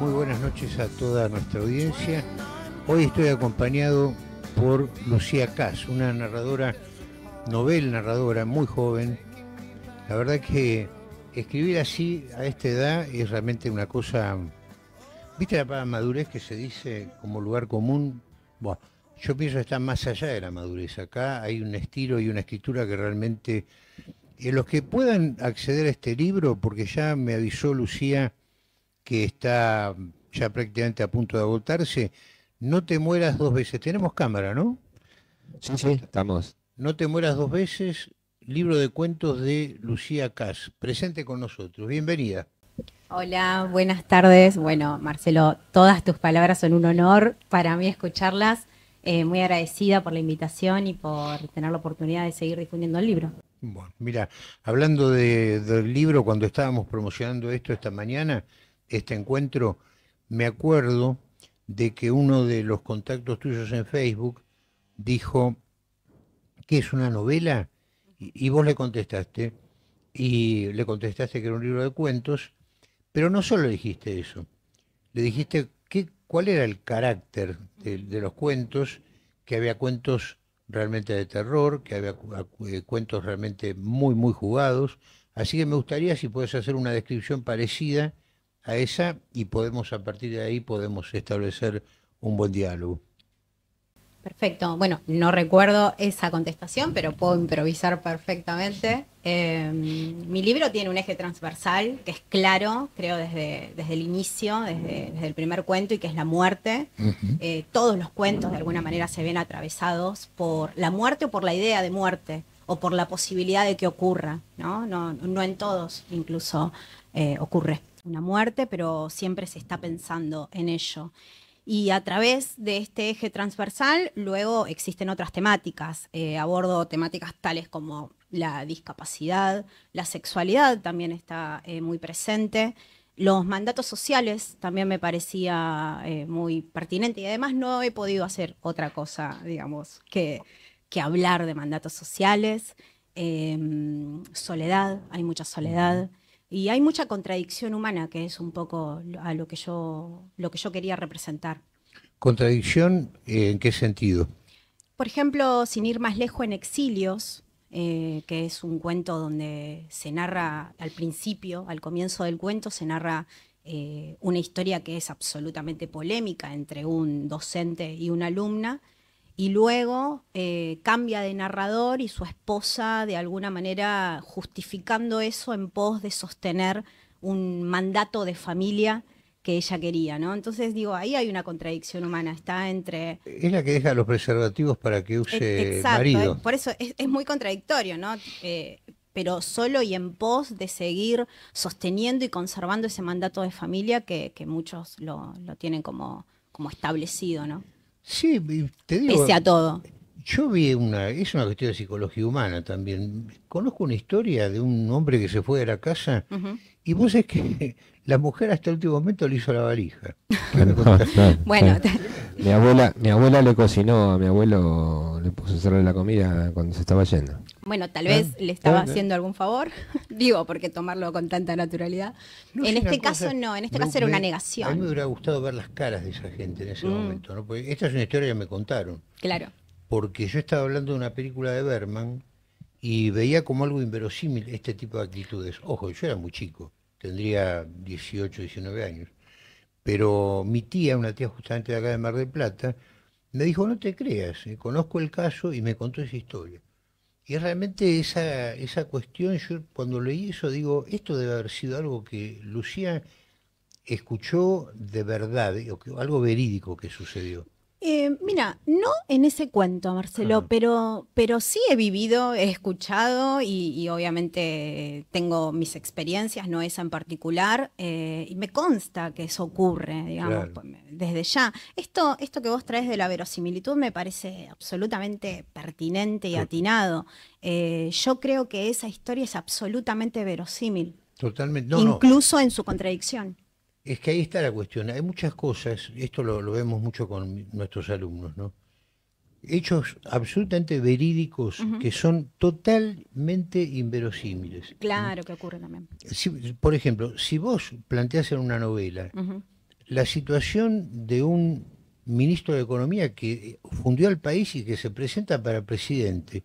Muy buenas noches a toda nuestra audiencia. Hoy estoy acompañado por Lucía Cas, una narradora, novel narradora muy joven. La verdad que escribir así a esta edad es realmente una cosa. ¿Viste la palabra madurez que se dice como lugar común? Bueno, yo pienso que está más allá de la madurez. Acá hay un estilo y una escritura que realmente. Eh, los que puedan acceder a este libro, porque ya me avisó Lucía que está ya prácticamente a punto de agotarse. No te mueras dos veces. Tenemos cámara, ¿no? Sí, sí, estamos. No te mueras dos veces, libro de cuentos de Lucía Cas, presente con nosotros. Bienvenida. Hola, buenas tardes. Bueno, Marcelo, todas tus palabras son un honor para mí escucharlas. Eh, muy agradecida por la invitación y por tener la oportunidad de seguir difundiendo el libro. Bueno, mira, hablando del libro, cuando estábamos promocionando esto esta mañana, este encuentro, me acuerdo de que uno de los contactos tuyos en Facebook dijo que es una novela y, vos le contestaste y le contestaste que era un libro de cuentos, pero no solo dijiste eso, le dijiste que, cuál era el carácter de, los cuentos, que había cuentos realmente de terror, que había eh, cuentos realmente muy, muy jugados. Así que me gustaría si puedes hacer una descripción parecida a esa y podemos a partir de ahí podemos establecer un buen diálogo. Perfecto. Bueno, no recuerdo esa contestación, pero puedo improvisar perfectamente. Em, mi libro tiene un eje transversal que es claro, creo, desde, desde el inicio, desde, el primer cuento, y que es la muerte. Eh, todos los cuentos, de alguna manera, se ven atravesados por la muerte o por la idea de muerte o por la posibilidad de que ocurra, ¿no? No, no en todos incluso eh, ocurre una muerte, pero siempre se está pensando en ello. Y a través de este eje transversal, luego existen otras temáticas. Eh, abordo temáticas tales como la discapacidad, la sexualidad también está eh, muy presente. Los mandatos sociales también me parecía eh, muy pertinente y además no he podido hacer otra cosa, digamos, que, que hablar de mandatos sociales. Em, soledad, hay mucha soledad. Y hay mucha contradicción humana, que es un poco a lo que yo, lo que yo quería representar. ¿Contradicción en qué sentido? Por ejemplo, sin ir más lejos en Exilios, eh, que es un cuento donde se narra al principio, al comienzo del cuento, se narra eh, una historia que es absolutamente polémica entre un docente y una alumna, y luego eh, cambia de narrador y su esposa de alguna manera justificando eso en pos de sostener un mandato de familia que ella quería, ¿no? Entonces digo, ahí hay una contradicción humana, está entre... Es la que deja los preservativos para que use e-, Exacto, marido. por eso es, muy contradictorio, ¿no? Eh, pero solo y en pos de seguir sosteniendo y conservando ese mandato de familia que, muchos lo, tienen como, como establecido, ¿no? Sí, te digo. Pese a todo. Yo vi una, es una cuestión de psicología humana también. Conozco una historia de un hombre que se fue de la casa y vos es que la mujer hasta el último momento le hizo la valija. bueno, mi abuela, mi abuela le cocinó a mi abuelo, le puso a hacerle la comida cuando se estaba yendo. Bueno, tal vez ah, le estaba ah, ah. haciendo algún favor, digo, porque tomarlo con tanta naturalidad. en este caso no, en este caso era una negación. A mí me hubiera gustado ver las caras de esa gente en ese mm. momento, ¿no? Porque esta es una historia que me contaron. Claro. Porque yo estaba hablando de una película de Berman y veía como algo inverosímil este tipo de actitudes. Ojo, yo era muy chico tendría 18, 19 años. Pero mi tía, una tía justamente de acá de Mar del Plata, me dijo, no te creas, eh, conozco el caso y me contó esa historia. Y realmente esa, esa cuestión, yo cuando leí eso digo, esto debe haber sido algo que Lucía escuchó de verdad, eh, algo verídico que sucedió. Eh, mira, no en ese cuento, Marcelo, pero, pero sí he vivido, he escuchado y, obviamente tengo mis experiencias, no esa en particular, eh, y me consta que eso ocurre, digamos, pues, desde ya. Esto, esto que vos traes de la verosimilitud me parece absolutamente pertinente y atinado. Eh, yo creo que esa historia es absolutamente verosímil. Totalmente, Incluso en su contradicción es que ahí está la cuestión. Hay muchas cosas, esto lo, vemos mucho con nuestros alumnos, ¿no? Hechos absolutamente verídicos que son totalmente inverosímiles. Claro que ocurre también. por ejemplo, si vos planteas en una novela la situación de un ministro de Economía que eh, fundió al país y que se presenta para presidente.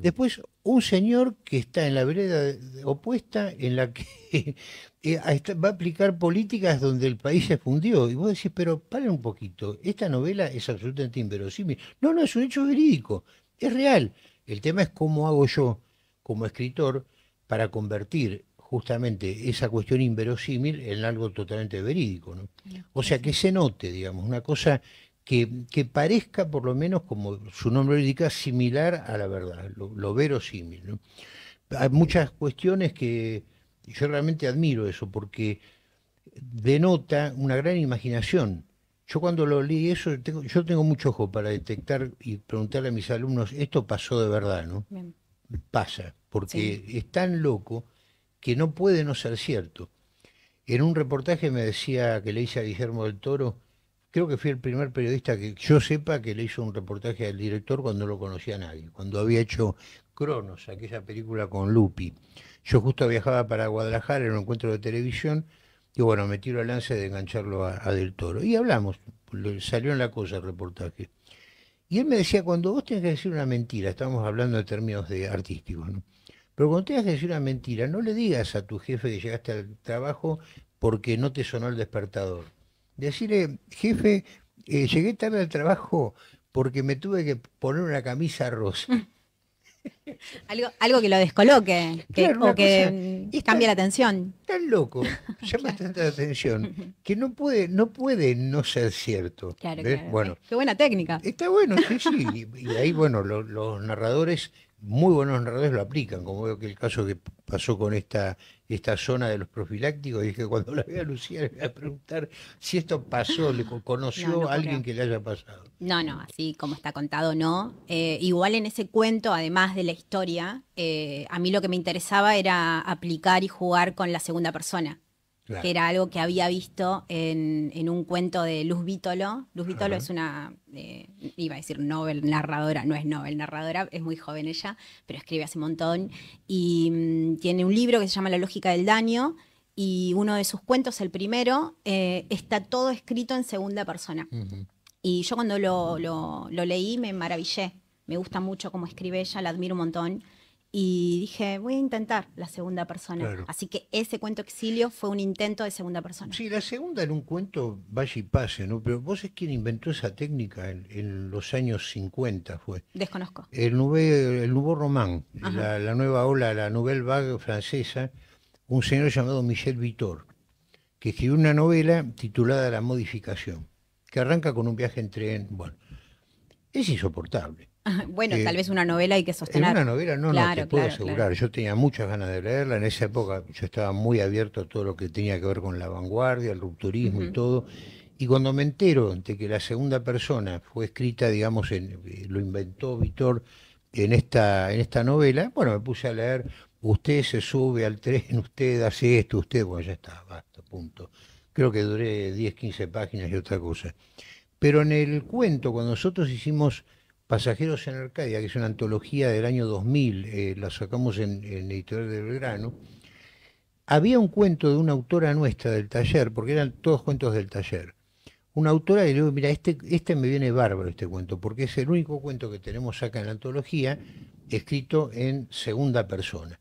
Después, un señor que está en la vereda opuesta en la que eh, va a aplicar políticas donde el país se fundió. Y vos decís, pero paren un poquito, esta novela es absolutamente inverosímil. No, no, es un hecho verídico, es real. El tema es cómo hago yo, como escritor, para convertir justamente esa cuestión inverosímil en algo totalmente verídico. O sea, que se note, digamos, una cosa que, parezca, por lo menos, como su nombre lo indica, similar a la verdad, lo, verosímil. Hay muchas cuestiones que yo realmente admiro eso, porque denota una gran imaginación. Yo cuando lo leí eso, yo tengo mucho ojo para detectar y preguntarle a mis alumnos, esto pasó de verdad, ¿no? Pasa, porque es tan loco que no puede no ser cierto. En un reportaje me decía que le hice a Guillermo del Toro, creo que fui el primer periodista que yo sepa que le hizo un reportaje al director cuando no lo conocía a nadie, cuando había hecho Cronos, aquella película con Lupi. Yo justo viajaba para Guadalajara en un encuentro de televisión y bueno, me tiro al lance de engancharlo a, Del Toro. Y hablamos, salió en la cosa el reportaje. Y él me decía, cuando vos tenés que decir una mentira, estamos hablando de términos de artísticos, pero cuando tengas que decir una mentira, no le digas a tu jefe que llegaste al trabajo porque no te sonó el despertador Decirle, jefe, eh, llegué tarde al trabajo porque me tuve que poner una camisa rosa. Mm. algo, que lo descoloque, que, o que mm, cambie la atención. Tan loco, llama tanta atención, que no puede, no puede no ser cierto. Claro, bueno, Qué buena técnica. Está bueno, sí, sí. Y, ahí, bueno, los narradores, muy buenos narradores lo aplican, como veo que el caso que pasó con esta esta zona de los profilácticos, y dije, cuando la vea Lucía le voy a preguntar si esto pasó, le conoció a alguien que le haya pasado. No, no, así como está contado, no. Eh, igual en ese cuento, además de la historia, eh, a mí lo que me interesaba era aplicar y jugar con la segunda persona que era algo que había visto en, en, un cuento de Luz Vítolo. Luz Vítolo es una, eh, iba a decir novel narradora, no es novel narradora, es muy joven ella, pero escribe hace un montón. Y mm, tiene un libro que se llama La lógica del daño. Y uno de sus cuentos, el primero, eh, está todo escrito en segunda persona. Y yo cuando lo, lo, lo leí me maravillé, me gusta mucho cómo escribe ella, la admiro un montón y dije, voy a intentar la segunda persona. Así que ese cuento exilio fue un intento de segunda persona. Sí, la segunda era un cuento vaya y pase, ¿no? Pero vos es quien inventó esa técnica en, los años 50, fue. Desconozco. El, el Nouveau Román, la, la, nueva ola, la Nouvelle Vague francesa, un señor llamado Michel Vitor, que escribió una novela titulada La Modificación, que arranca con un viaje en tren, bueno, es insoportable. Bueno, tal eh, vez una novela hay que sostener. Una novela no, no, te puedo asegurar. Yo tenía muchas ganas de leerla. En esa época yo estaba muy abierto a todo lo que tenía que ver con la vanguardia, el rupturismo y todo. Y cuando me entero de que la segunda persona fue escrita, digamos, en, eh, lo inventó Víctor en esta, en esta novela, bueno, me puse a leer, usted se sube al tren, usted hace esto, usted, bueno, ya está, basta, punto. Creo que duré 10, 15 páginas y otra cosa. Pero en el cuento, cuando nosotros hicimos Pasajeros en Arcadia, que es una antología del año 2000, eh, la sacamos en, el Editorial del Grano. había un cuento de una autora nuestra del taller, porque eran todos cuentos del taller. Una autora y le digo, mira, este, este, me viene bárbaro este cuento, porque es el único cuento que tenemos acá en la antología, escrito en segunda persona.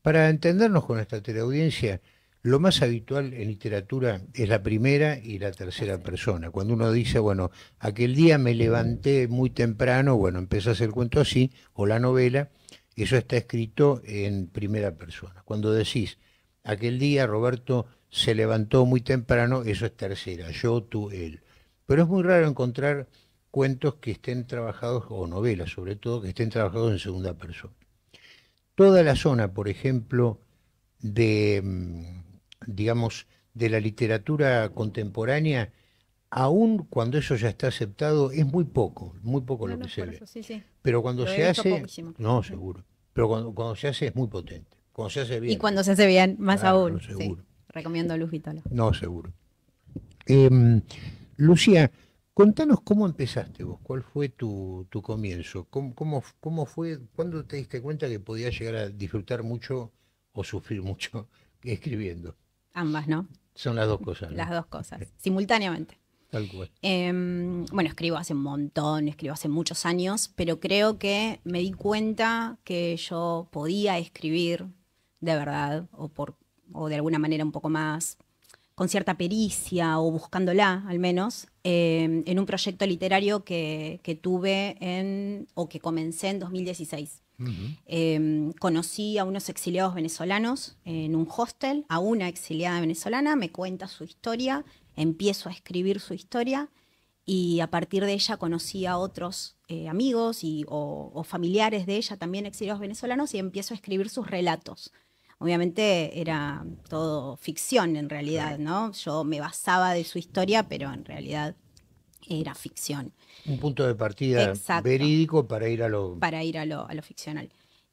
Para entendernos con esta teleaudiencia, lo más habitual en literatura es la primera y la tercera persona. Cuando uno dice, bueno, aquel día me levanté muy temprano, bueno, empezás el cuento así, o la novela, eso está escrito en primera persona. Cuando decís, aquel día Roberto se levantó muy temprano, eso es tercera, yo, tú, él. Pero es muy raro encontrar cuentos que estén trabajados, o novelas sobre todo, que estén trabajados en segunda persona. Toda la zona, por ejemplo, de mm, digamos, de la literatura contemporánea, aún cuando eso ya está aceptado, es muy poco, muy poco lo ah, que se ve. Pero cuando se hace, no, seguro. Pero cuando, se hace es muy potente. Cuando se hace bien. Y cuando se hace bien, más aún. No, seguro. Recomiendo Luz Vitola. No, seguro. Em, Lucía, contanos cómo empezaste vos, cuál fue tu, comienzo, ¿Cómo, fue, cuándo te diste cuenta que podías llegar a disfrutar mucho o sufrir mucho escribiendo. Ambas, ¿no? Son las dos cosas. Las dos cosas, simultáneamente. Tal cual. Em, bueno, escribo hace un montón, escribo hace muchos años, pero creo que me di cuenta que yo podía escribir de verdad o, por, o de alguna manera un poco más con cierta pericia o buscándola al menos, eh, en un proyecto literario que, tuve en, o que comencé en 2016. Em, conocí a unos exiliados venezolanos en un hostel, a una exiliada venezolana, me cuenta su historia, empiezo a escribir su historia y a partir de ella conocí a otros eh, amigos o, familiares de ella, también exiliados venezolanos, y empiezo a escribir sus relatos obviamente era todo ficción en realidad, ¿no? Yo me basaba de su historia, pero en realidad era ficción. Un punto de partida verídico para ir a lo... Para ir a lo, a lo ficcional.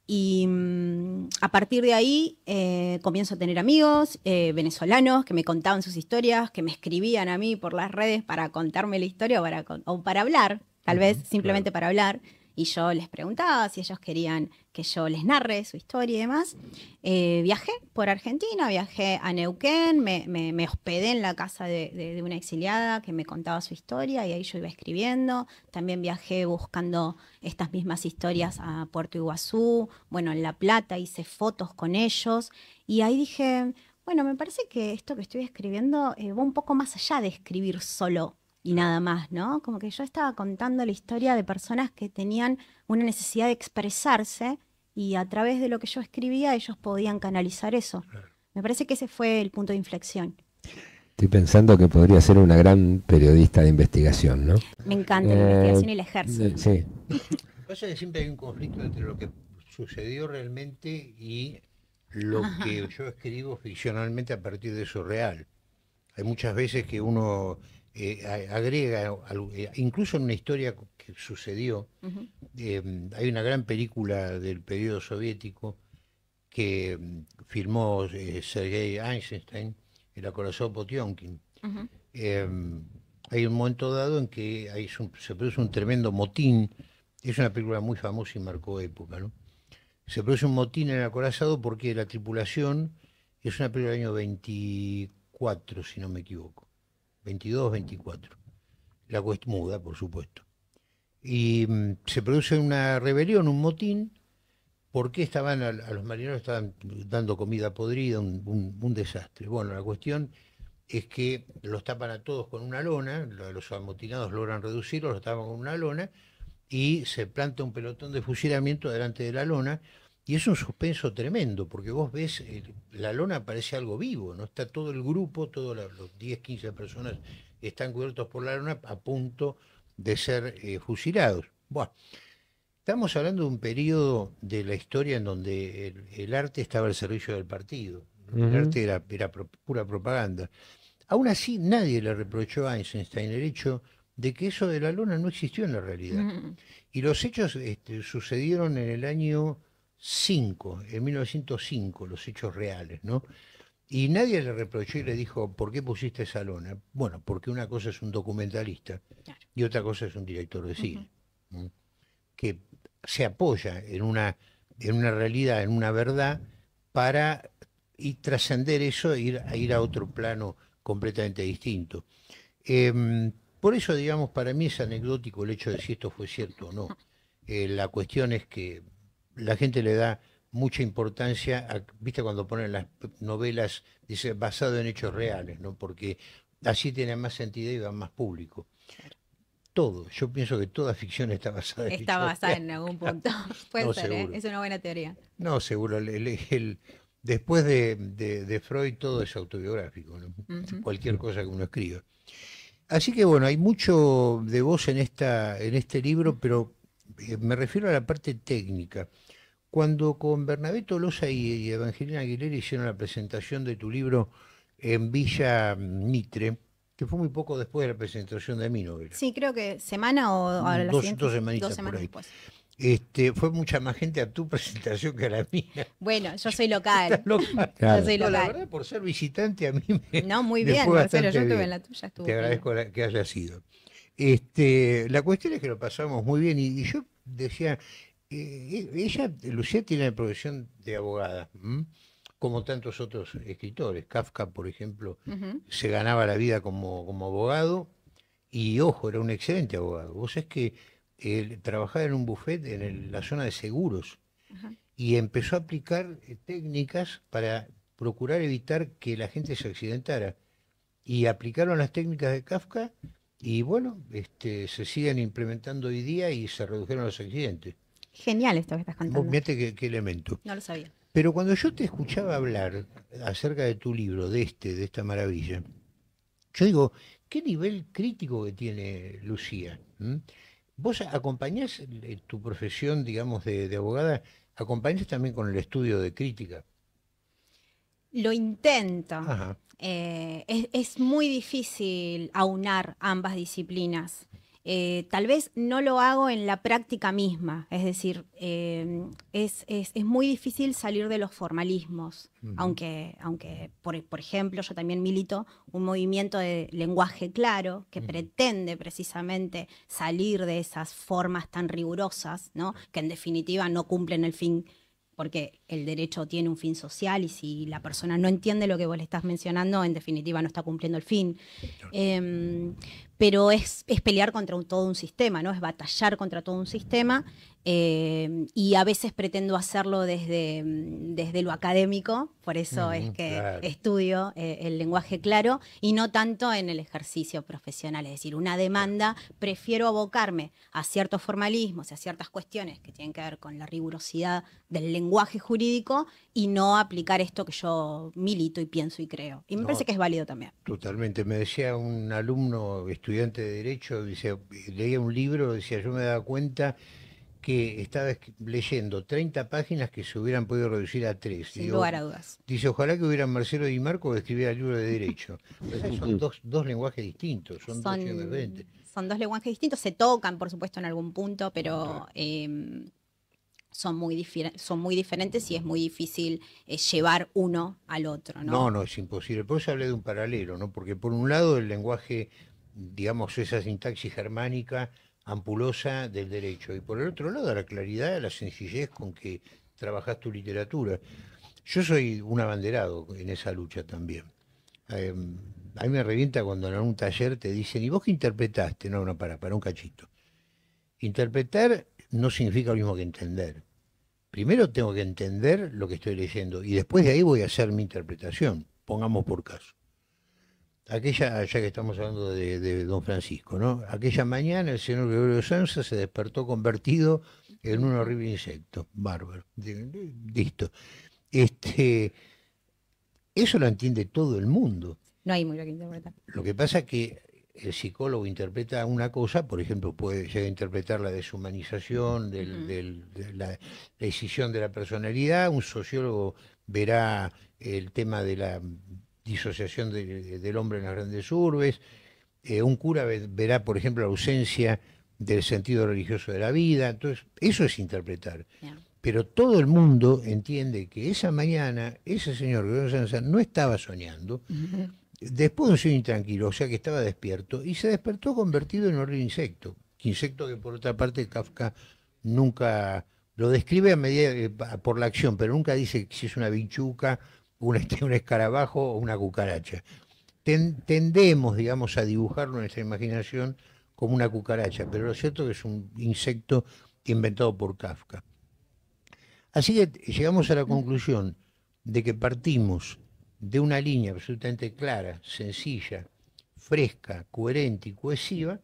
Y mm, a partir de ahí eh, comienzo a tener amigos eh, venezolanos que me contaban sus historias, que me escribían a mí por las redes para contarme la historia o para, o para hablar, tal vez simplemente para hablar y yo les preguntaba si ellos querían que yo les narre su historia y demás. Eh, viajé por Argentina, viajé a Neuquén, me, hospedé en la casa de, una exiliada que me contaba su historia y ahí yo iba escribiendo. También viajé buscando estas mismas historias a Puerto Iguazú, bueno, en La Plata hice fotos con ellos y ahí dije, bueno, me parece que esto que estoy escribiendo eh, va un poco más allá de escribir solo y nada más, ¿no? Como que yo estaba contando la historia de personas que tenían una necesidad de expresarse y a través de lo que yo escribía ellos podían canalizar eso. Me parece que ese fue el punto de inflexión. Estoy pensando que podría ser una gran periodista de investigación, ¿no? Me encanta la investigación y el ejército. Eh, sí. Pasa que siempre hay un conflicto entre lo que sucedió realmente y lo que yo escribo ficcionalmente a partir de eso real. Hay muchas veces que uno eh, agrega, eh, incluso en una historia que sucedió, eh, hay una gran película del periodo soviético que mm, firmó Sergei Einstein, el acorazado Potionkin. hay un momento dado en que hay se produce un tremendo motín, es una película muy famosa y marcó época, ¿no? Se produce un motín en el acorazado porque la tripulación, es una película del año 24, si no me equivoco 22, 24. La cuestión muda, por supuesto. Y mm, se produce una rebelión, un motín, porque estaban a, los marineros estaban dando comida podrida, un, un, desastre. Bueno, la cuestión es que los tapan a todos con una lona, los amotinados logran reducirlos, los tapan con una lona, y se planta un pelotón de fusilamiento delante de la lona, y es un suspenso tremendo, porque vos ves, eh, la lona parece algo vivo, ¿no? Está todo el grupo, todos los 10, 15 personas están cubiertos por la lona a punto de ser eh, fusilados. Bueno, estamos hablando de un periodo de la historia en donde el, arte estaba al servicio del partido. El arte era, pura propaganda. Aún así, nadie le reprochó a Einstein el hecho de que eso de la lona no existió en la realidad. Mm. Y los hechos este, sucedieron en el año 5, en 1905, los hechos reales, ¿no? Y nadie le reprochó y le dijo, ¿por qué pusiste esa lona? Bueno, porque una cosa es un documentalista y otra cosa es un director de cine, que se apoya en una, en una realidad, en una verdad, para trascender eso e ir, a e ir a otro plano completamente distinto. Em, por eso, digamos, para mí es anecdótico el hecho de si esto fue cierto o no. Eh, la cuestión es que la gente le da mucha importancia, a, viste cuando ponen las novelas, dice, basado en hechos reales, ¿no? Porque así tiene más sentido y va más público. Todo, yo pienso que toda ficción está basada en Está basada en algún punto, puede ser, ¿eh? es una buena teoría. No, seguro, el, después de, Freud todo es autobiográfico, cualquier cosa que uno escriba. Así que bueno, hay mucho de vos en, esta, en este libro, pero eh, me refiero a la parte técnica. Cuando con Bernabé Tolosa y Evangelina Aguilera hicieron la presentación de tu libro en Villa mm, Mitre, que fue muy poco después de la presentación de mi novela. Sí, creo que semana o la dos, dos, dos semanas después. Este, fue mucha más gente a tu presentación que a la mía. Bueno, yo soy local. Yo soy local. la verdad, por ser visitante a mí me. No, muy bien, pero yo estuve en la tuya. Estuvo Te agradezco que haya sido. Este, la cuestión es que lo pasamos muy bien y yo decía, eh, eh, ella, Lucía, tiene la profesión de abogada, como tantos otros escritores. Kafka, por ejemplo, se ganaba la vida como, como abogado y, ojo, era un excelente abogado. Vos es que trabajaba en un buffet en la zona de seguros y empezó a aplicar eh, técnicas para procurar evitar que la gente se accidentara. Y aplicaron las técnicas de Kafka y bueno, este, se siguen implementando hoy día y se redujeron los accidentes. Genial esto que estás contando. mirate qué, elemento. No lo sabía. Pero cuando yo te escuchaba hablar acerca de tu libro, de este, de esta maravilla, yo digo, ¿qué nivel crítico que tiene Lucía? ¿Vos acompañás eh, tu profesión, digamos, de, abogada? ¿Acompañás también con el estudio de crítica? Lo intento. Eh, es, muy difícil aunar ambas disciplinas. Eh, tal vez no lo hago en la práctica misma, es decir, eh, es, muy difícil salir de los formalismos, aunque, aunque por, ejemplo, yo también milito un movimiento de lenguaje claro que pretende precisamente salir de esas formas tan rigurosas, ¿no? que en definitiva no cumplen el fin porque el derecho tiene un fin social y si la persona no entiende lo que vos le estás mencionando, en definitiva no está cumpliendo el fin. Em, pero es, pelear contra todo un sistema, ¿no? Es batallar contra todo un sistema eh, y a veces pretendo hacerlo desde, mm, desde lo académico, por eso es que estudio eh, el lenguaje claro y no tanto en el ejercicio profesional, es decir, una demanda, prefiero abocarme a ciertos formalismos, a ciertas cuestiones que tienen que ver con la rigurosidad del lenguaje jurídico y no aplicar esto que yo milito y pienso y creo. Y me parece que es válido también. Totalmente, me decía un alumno, estudiante de Derecho, dice, leía un libro, decía, yo me daba cuenta que estaba leyendo 30 páginas que se hubieran podido reducir a 3. Sin lugar a dudas. Dice, ojalá que hubiera Marcelo Di Marco que escribiera el libro de Derecho. son dos, lenguajes distintos, son, son, dos Son dos lenguajes distintos, se tocan, por supuesto, en algún punto, pero em, son, muy son muy diferentes y es muy difícil eh, llevar uno al otro, ¿no? No, no, es imposible. Por eso hablé de un paralelo, ¿no? Porque por un lado el lenguaje digamos, esa sintaxis germánica ampulosa del derecho. Y por el otro lado, la claridad, la sencillez con que trabajas tu literatura. Yo soy un abanderado en esa lucha también. Em, a mí me revienta cuando en un taller te dicen, ¿y vos qué interpretaste? No, no, para, para un cachito. Interpretar no significa lo mismo que entender. Primero tengo que entender lo que estoy leyendo y después de ahí voy a hacer mi interpretación, pongamos por caso aquella, ya que estamos hablando de, don Francisco, ¿no? Aquella mañana el señor Gregorio Sansa se despertó convertido en un horrible insecto, bárbaro, listo. Este, eso lo entiende todo el mundo. No hay mucho que interpretar. Lo que pasa es que el psicólogo interpreta una cosa, por ejemplo, puede llegar a interpretar la deshumanización, de la decisión de la personalidad, un sociólogo verá el tema de la disociación del hombre en las grandes urbes. Eh, un cura verá, por ejemplo, la ausencia del sentido religioso de la vida. Entonces, eso es interpretar. Pero todo el mundo entiende que esa mañana ese señor no estaba soñando, después de un sueño intranquilo, o sea que estaba despierto, y se despertó convertido en un insecto. Insecto que por otra parte Kafka nunca lo describe a medida, eh, por la acción, pero nunca dice si es una bichuca este, un, escarabajo o una cucaracha. tendemos, digamos, a dibujarlo en nuestra imaginación como una cucaracha, pero lo cierto es que es un insecto inventado por Kafka. Así que llegamos a la conclusión de que partimos de una línea absolutamente clara, sencilla, fresca, coherente y cohesiva,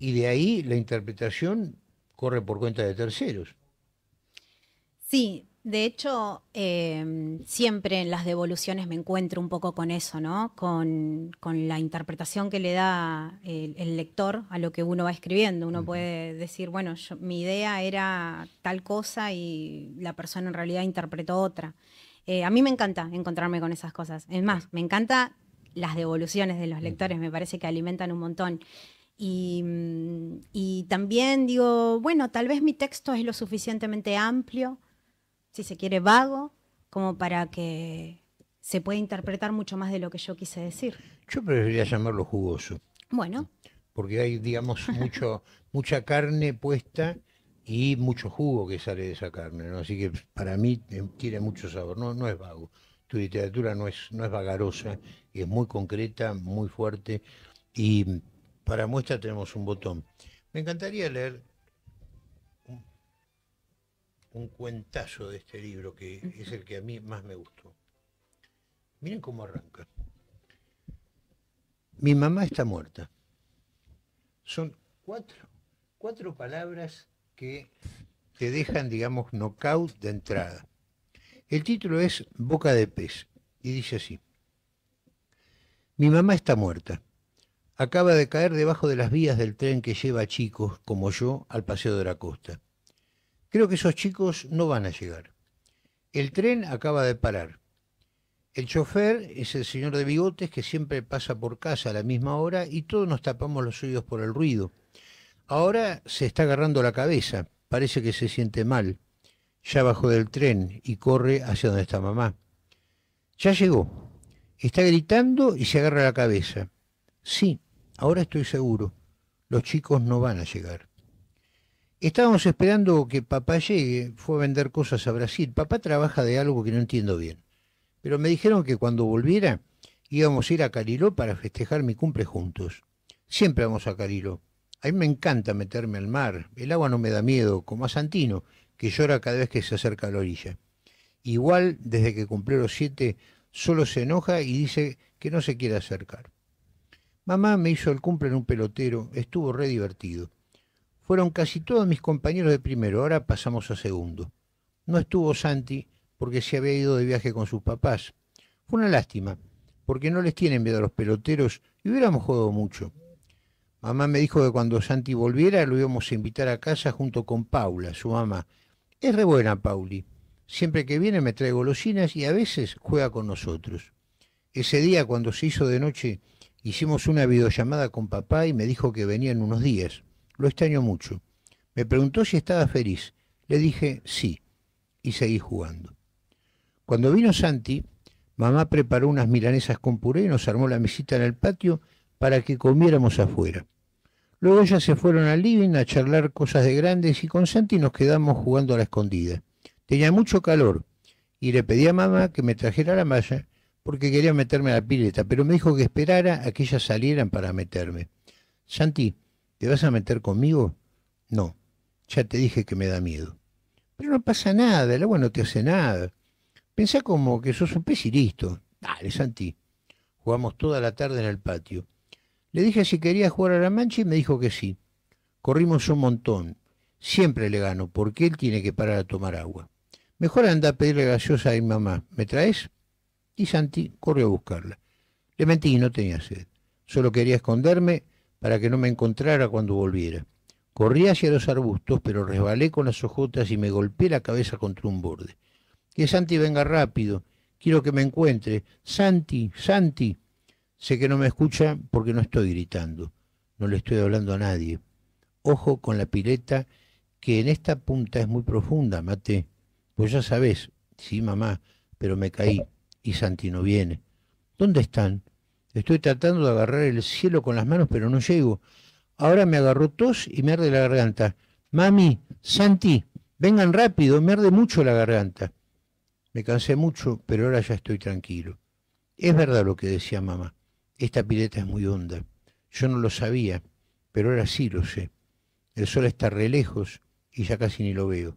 y de ahí la interpretación corre por cuenta de terceros. Sí, de hecho, em, siempre en las devoluciones me encuentro un poco con eso, ¿no? Con, la interpretación que le da el, lector a lo que uno va escribiendo. Uno puede decir, bueno, mi idea era tal cosa y la persona en realidad interpretó otra. Eh, a mí me encanta encontrarme con esas cosas. Es más, me encanta las devoluciones de los lectores, me parece que alimentan un montón. Mm, y también digo, bueno, tal vez mi texto es lo suficientemente amplio si se quiere, vago, como para que se pueda interpretar mucho más de lo que yo quise decir. Yo preferiría llamarlo jugoso. Bueno. Porque hay, digamos, mucho, mucha carne puesta y mucho jugo que sale de esa carne, Así que para mí eh, tiene mucho sabor, no, no es vago. Tu literatura no es, no es vagarosa, es muy concreta, muy fuerte y para muestra tenemos un botón. Me encantaría leer un cuentazo de este libro que es el que a mí más me gustó. Miren cómo arranca. Mi mamá está muerta. Son cuatro, palabras que te dejan, digamos, knockout de entrada. El título es Boca de pez y dice así. Mi mamá está muerta. Acaba de caer debajo de las vías del tren que lleva a chicos como yo al Paseo de la Costa. Creo que esos chicos no van a llegar. El tren acaba de parar. El chofer es el señor de bigotes que siempre pasa por casa a la misma hora y todos nos tapamos los oídos por el ruido. Ahora se está agarrando la cabeza, parece que se siente mal. Ya bajó del tren y corre hacia donde está mamá. Ya llegó. Está gritando y se agarra la cabeza. Sí, ahora estoy seguro. Los chicos no van a llegar. Estábamos esperando que papá llegue, fue a vender cosas a Brasil. Papá trabaja de algo que no entiendo bien. Pero me dijeron que cuando volviera íbamos a ir a Cariló para festejar mi cumple juntos. Siempre vamos a Cariló. A mí me encanta meterme al mar. El agua no me da miedo, como a Santino, que llora cada vez que se acerca a la orilla. Igual, desde que cumplió los siete, solo se enoja y dice que no se quiere acercar. Mamá me hizo el cumple en un pelotero, estuvo re divertido fueron casi todos mis compañeros de primero, ahora pasamos a segundo. No estuvo Santi porque se había ido de viaje con sus papás. Fue una lástima, porque no les tienen miedo a los peloteros y hubiéramos jugado mucho. Mamá me dijo que cuando Santi volviera lo íbamos a invitar a casa junto con Paula, su mamá. Es re buena, Pauli. Siempre que viene me trae golosinas y a veces juega con nosotros. Ese día, cuando se hizo de noche, hicimos una videollamada con papá y me dijo que venía en unos días. Lo extraño mucho. Me preguntó si estaba feliz. Le dije sí y seguí jugando. Cuando vino Santi, mamá preparó unas milanesas con puré y nos armó la mesita en el patio para que comiéramos afuera. Luego ellas se fueron al living a charlar cosas de grandes y con Santi nos quedamos jugando a la escondida. Tenía mucho calor y le pedí a mamá que me trajera la malla porque quería meterme a la pileta, pero me dijo que esperara a que ellas salieran para meterme. Santi, ¿Te vas a meter conmigo? No, ya te dije que me da miedo. Pero no pasa nada, el agua no te hace nada. Pensá como que sos un pez Dale, Santi. Jugamos toda la tarde en el patio. Le dije si quería jugar a la mancha y me dijo que sí. Corrimos un montón. Siempre le gano, porque él tiene que parar a tomar agua. Mejor anda a pedirle gaseosa a mi mamá. ¿Me traes? Y Santi corrió a buscarla. Le mentí, no tenía sed. Solo quería esconderme para que no me encontrara cuando volviera. Corrí hacia los arbustos, pero resbalé con las ojotas y me golpeé la cabeza contra un borde. Que Santi venga rápido, quiero que me encuentre. Santi, Santi. Sé que no me escucha porque no estoy gritando, no le estoy hablando a nadie. Ojo con la pileta, que en esta punta es muy profunda, mate. Pues ya sabes, sí, mamá, pero me caí y Santi no viene. ¿Dónde están? Estoy tratando de agarrar el cielo con las manos, pero no llego. Ahora me agarró tos y me arde la garganta. Mami, Santi, vengan rápido, me arde mucho la garganta. Me cansé mucho, pero ahora ya estoy tranquilo. Es verdad lo que decía mamá. Esta pileta es muy honda. Yo no lo sabía, pero ahora sí lo sé. El sol está re lejos y ya casi ni lo veo.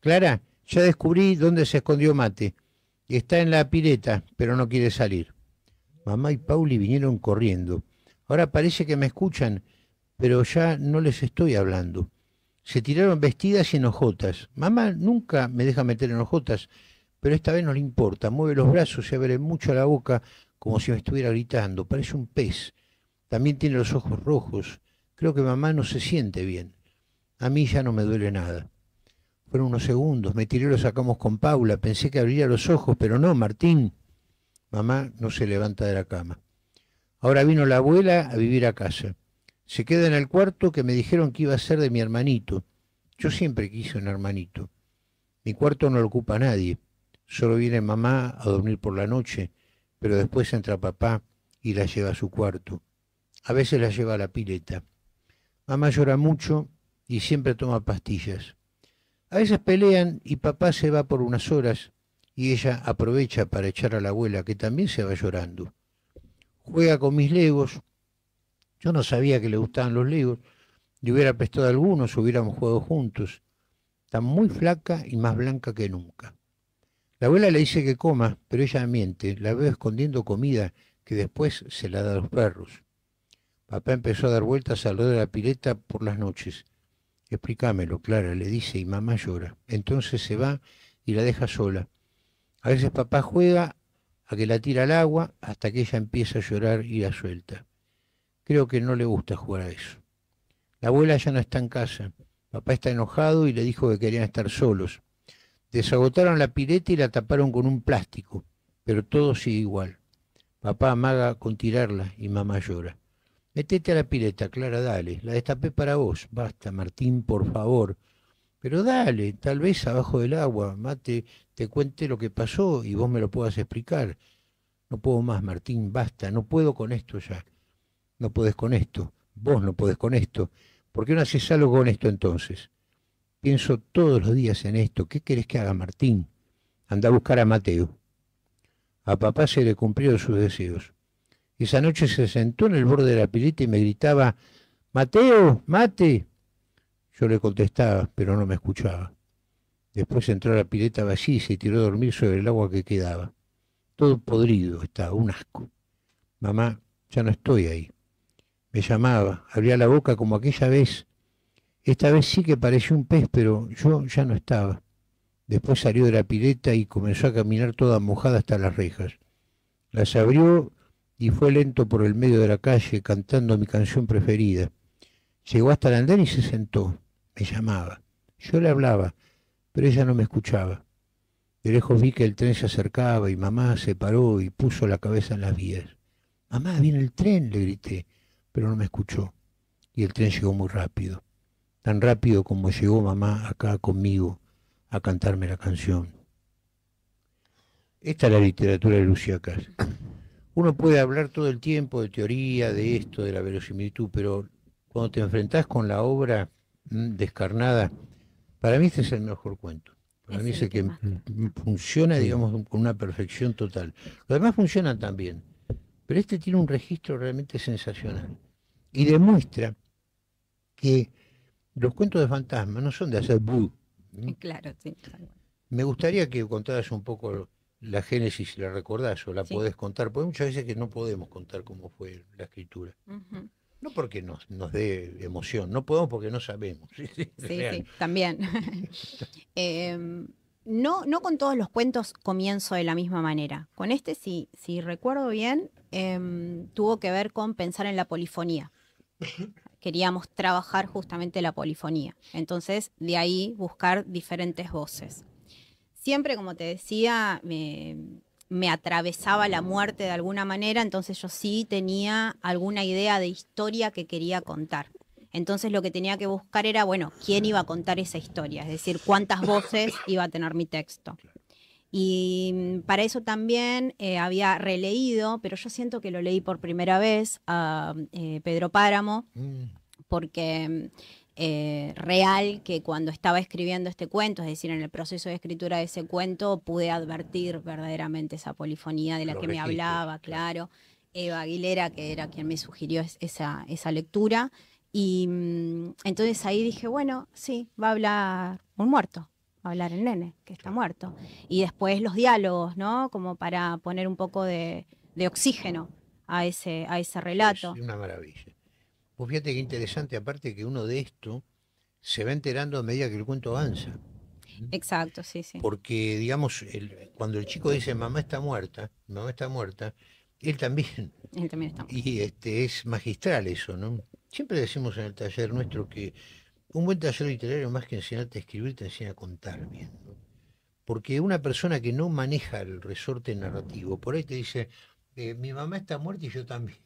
Clara, ya descubrí dónde se escondió Mate. Está en la pileta, pero no quiere salir. Mamá y Pauli vinieron corriendo. Ahora parece que me escuchan, pero ya no les estoy hablando. Se tiraron vestidas y enojotas. Mamá nunca me deja meter en pero esta vez no le importa. Mueve los brazos y abre mucho la boca como si me estuviera gritando. Parece un pez. También tiene los ojos rojos. Creo que mamá no se siente bien. A mí ya no me duele nada. Fueron unos segundos. Me tiré y lo sacamos con Paula. Pensé que abría los ojos, pero no, Martín. Mamá no se levanta de la cama. Ahora vino la abuela a vivir a casa. Se queda en el cuarto que me dijeron que iba a ser de mi hermanito. Yo siempre quise un hermanito. Mi cuarto no lo ocupa nadie. Solo viene mamá a dormir por la noche, pero después entra papá y la lleva a su cuarto. A veces la lleva a la pileta. Mamá llora mucho y siempre toma pastillas. A veces pelean y papá se va por unas horas y ella aprovecha para echar a la abuela, que también se va llorando. Juega con mis legos. Yo no sabía que le gustaban los legos. Le hubiera prestado algunos, hubiéramos jugado juntos. Está muy flaca y más blanca que nunca. La abuela le dice que coma, pero ella miente. La veo escondiendo comida que después se la da a los perros. Papá empezó a dar vueltas alrededor de la pileta por las noches. Explícamelo, Clara, le dice, y mamá llora. Entonces se va y la deja sola. A veces papá juega a que la tira al agua hasta que ella empieza a llorar y la suelta. Creo que no le gusta jugar a eso. La abuela ya no está en casa. Papá está enojado y le dijo que querían estar solos. Desagotaron la pileta y la taparon con un plástico, pero todo sigue igual. Papá amaga con tirarla y mamá llora. Metete a la pileta, Clara, dale. La destapé para vos. Basta, Martín, por favor. Pero dale, tal vez abajo del agua, mate, te cuente lo que pasó y vos me lo puedas explicar. No puedo más, Martín, basta, no puedo con esto ya. No podés con esto, vos no podés con esto. ¿Por qué no haces algo con esto entonces? Pienso todos los días en esto. ¿Qué querés que haga Martín? Anda a buscar a Mateo. A papá se le cumplieron sus deseos. Esa noche se sentó en el borde de la pileta y me gritaba, Mateo, mate, yo le contestaba, pero no me escuchaba. Después entró a la pileta vacía y se tiró a dormir sobre el agua que quedaba. Todo podrido estaba, un asco. Mamá, ya no estoy ahí. Me llamaba, abría la boca como aquella vez. Esta vez sí que parecía un pez, pero yo ya no estaba. Después salió de la pileta y comenzó a caminar toda mojada hasta las rejas. Las abrió y fue lento por el medio de la calle cantando mi canción preferida. Llegó hasta el andén y se sentó llamaba. Yo le hablaba, pero ella no me escuchaba. De lejos vi que el tren se acercaba y mamá se paró y puso la cabeza en las vías. Mamá, viene el tren, le grité, pero no me escuchó. Y el tren llegó muy rápido, tan rápido como llegó mamá acá conmigo a cantarme la canción. Esta es la literatura de Luciacas. Uno puede hablar todo el tiempo de teoría, de esto, de la verosimilitud, pero cuando te enfrentas con la obra Mm, descarnada. Para mí este es el mejor cuento. Para mí es el que, funciona, digamos, con una perfección total. Los demás funcionan también, pero este tiene un registro realmente sensacional y demuestra que los cuentos de fantasmas no son de hacer bu. Eh, claro, Me gustaría que contaras un poco la génesis, si la recordás o la podés contar, porque muchas veces que no podemos contar cómo fue la escritura no porque nos, dé emoción, no podemos porque no sabemos. Sí, sí, también. Em, no, no con todos los cuentos comienzo de la misma manera. Con este, si, si recuerdo bien, em, tuvo que ver con pensar en la polifonía. Queríamos trabajar justamente la polifonía. Entonces, de ahí buscar diferentes voces. Siempre, como te decía, me me atravesaba la muerte de alguna manera, entonces yo sí tenía alguna idea de historia que quería contar. Entonces lo que tenía que buscar era, bueno, quién iba a contar esa historia, es decir, cuántas voces iba a tener mi texto. Y mm, para eso también eh, había releído, pero yo siento que lo leí por primera vez a eh, Pedro Páramo, mm. porque mm, eh, real que cuando estaba escribiendo este cuento, es decir, en el proceso de escritura de ese cuento, pude advertir verdaderamente esa polifonía de la que me hablaba, claro. Eva Aguilera, que era quien me sugirió esa, esa lectura. Y mm, entonces ahí dije, bueno, sí, va a hablar un muerto, va a hablar el nene, que está muerto. Y después los diálogos, ¿no? Como para poner un poco de, oxígeno a ese, a ese relato. una maravilla. Pues fíjate qué interesante, aparte que uno de esto se va enterando a medida que el cuento avanza. Exacto, sí, sí. Porque, digamos, cuando el chico dice, mamá está muerta, mamá está muerta, él también. Él también está muerto. Y este, es magistral eso, ¿no? Siempre decimos en el taller nuestro que un buen taller literario, más que enseñarte a escribir, te enseña a contar bien. Porque una persona que no maneja el resorte narrativo, por ahí te dice, eh, mi mamá está muerta y yo también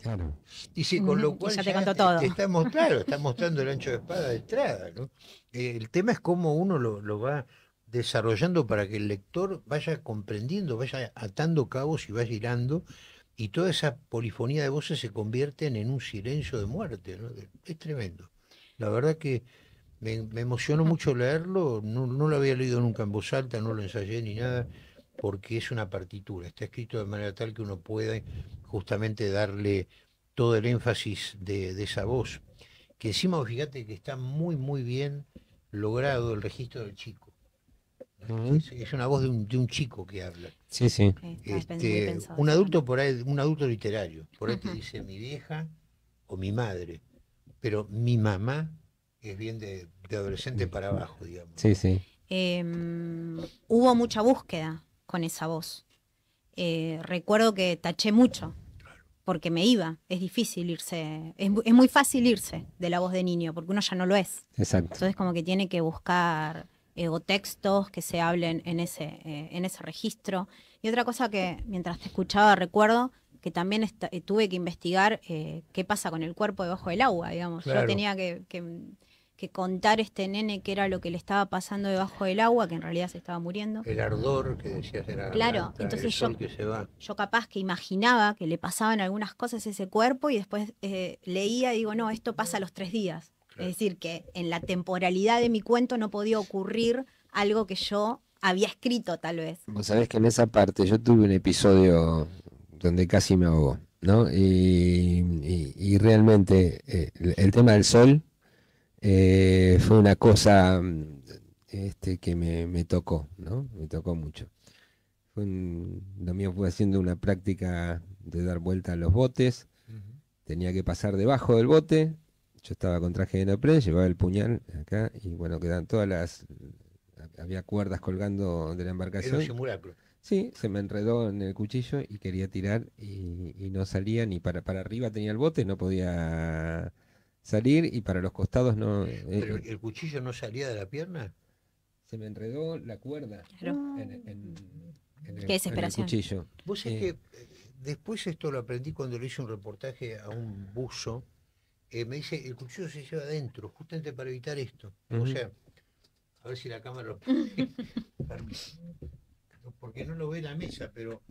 y Dice, con lo cual. te está mostrando el ancho de espada de Estrada. ¿no? Eh, el tema es cómo uno lo, va desarrollando para que el lector vaya comprendiendo, vaya atando cabos y vaya girando y toda esa polifonía de voces se convierten en un silencio de muerte. Es tremendo. La verdad que me, emocionó mucho leerlo, no, no, lo había leído nunca en voz alta, no lo ensayé ni nada, porque es una partitura, está escrito de manera tal que uno puede justamente darle todo el énfasis de, esa voz. Que encima, fíjate que está muy, muy bien logrado el registro del chico. es, una voz de un, chico que habla. Sí, sí. Este, un adulto por ahí, un adulto literario. Por ahí te dice mi vieja o mi madre. Pero mi mamá es bien de, adolescente para abajo, digamos. Sí, sí. Em, hubo mucha búsqueda con esa voz. Eh, recuerdo que taché mucho porque me iba. Es difícil irse, es, muy fácil irse de la voz de niño, porque uno ya no lo es. Exacto. Entonces como que tiene que buscar eh, textos que se hablen en ese, eh, en ese registro. Y otra cosa que mientras te escuchaba recuerdo, que también eh, tuve que investigar eh, qué pasa con el cuerpo debajo del agua, digamos. Yo tenía que que contar este nene que era lo que le estaba pasando debajo del agua, que en realidad se estaba muriendo. El ardor que decías era. Claro, entonces yo, que yo capaz que imaginaba que le pasaban algunas cosas a ese cuerpo y después eh, leía y digo, no, esto pasa los tres días. Es decir, que en la temporalidad de mi cuento no podía ocurrir algo que yo había escrito tal vez. Vos sabés que en esa parte yo tuve un episodio donde casi me ahogó, ¿no? Y, realmente eh, el tema del sol eh, fue una cosa mm, este, que me, tocó, ¿no? Me tocó mucho. Fue lo fue haciendo una práctica de dar vuelta a los botes. Tenía que pasar debajo del bote. Yo estaba con traje de neopren, llevaba el puñal acá y bueno, quedan todas las... Había cuerdas colgando de la embarcación. Sí, se me enredó en el cuchillo y quería tirar y, y no salía ni para, para arriba tenía el bote, no podía salir y para los costados no. Eh, eh, el cuchillo no salía de la pierna? Se me enredó la cuerda en, el, Qué cuchillo. Eh, que después esto lo aprendí cuando le hice un reportaje a un buzo. me dice, el cuchillo se lleva adentro, justamente para evitar esto. O sea, a ver si la cámara lo Porque no lo ve la mesa, pero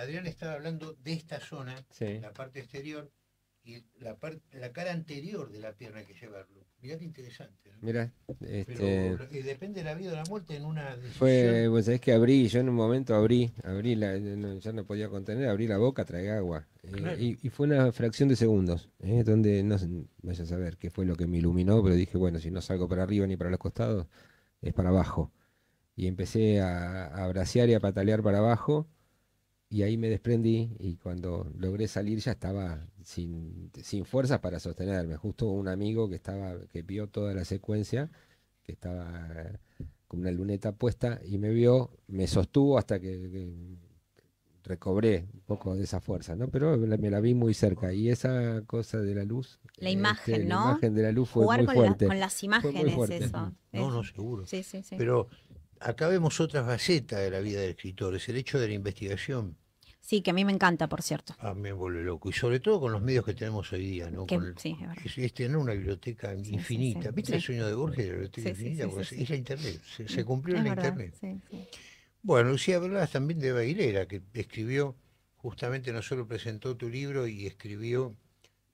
Adrián estaba hablando de esta zona, la parte exterior, y la, parte, la cara anterior de la pierna que lleva el Mirá qué interesante. mira Mirá, Pero, este, depende de la vida o la muerte en una decisión. Fue, vos sabés que abrí, yo en un momento abrí, abrí la, eh, ya no podía contener, abrí la boca, trae agua. Eh, y, fue una fracción de segundos, eh, donde no vaya a saber qué fue lo que me iluminó, pero dije, bueno, si no salgo para arriba ni para los costados, es para abajo. Y empecé a, a bracear y a patalear para abajo y ahí me desprendí y cuando logré salir ya estaba sin, sin fuerzas para sostenerme. Justo un amigo que estaba, que vio toda la secuencia, que estaba con una luneta puesta y me vio, me sostuvo hasta que, recobré un poco de esa fuerza, ¿no? Pero me la vi muy cerca y esa cosa de la luz. La eh, imagen, este, ¿no? La imagen de la luz fue muy con fuerte. con las imágenes, eso. No, no, seguro. Sí, sí, sí. Pero acá vemos otra faceta de la vida del escritor, es el hecho de la investigación. Sí, que a mí me encanta, por cierto. A mí me vuelve loco. Y sobre todo con los medios que tenemos hoy día, ¿no? Que, es, tener una biblioteca infinita. ¿Viste el sueño de Borges de la biblioteca infinita? es la Internet, se, cumplió en la Internet. Bueno, Lucía, hablabas también de Bailera, que escribió, justamente no solo presentó tu libro y escribió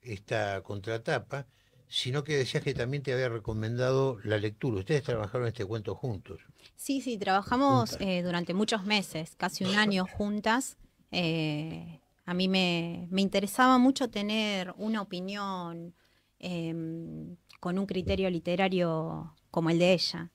esta contratapa, sino que decías que también te había recomendado la lectura. Ustedes trabajaron este cuento juntos. Sí, sí, trabajamos eh, durante muchos meses, casi un año juntas. Eh, a mí me, interesaba mucho tener una opinión em, con un criterio literario como el de ella,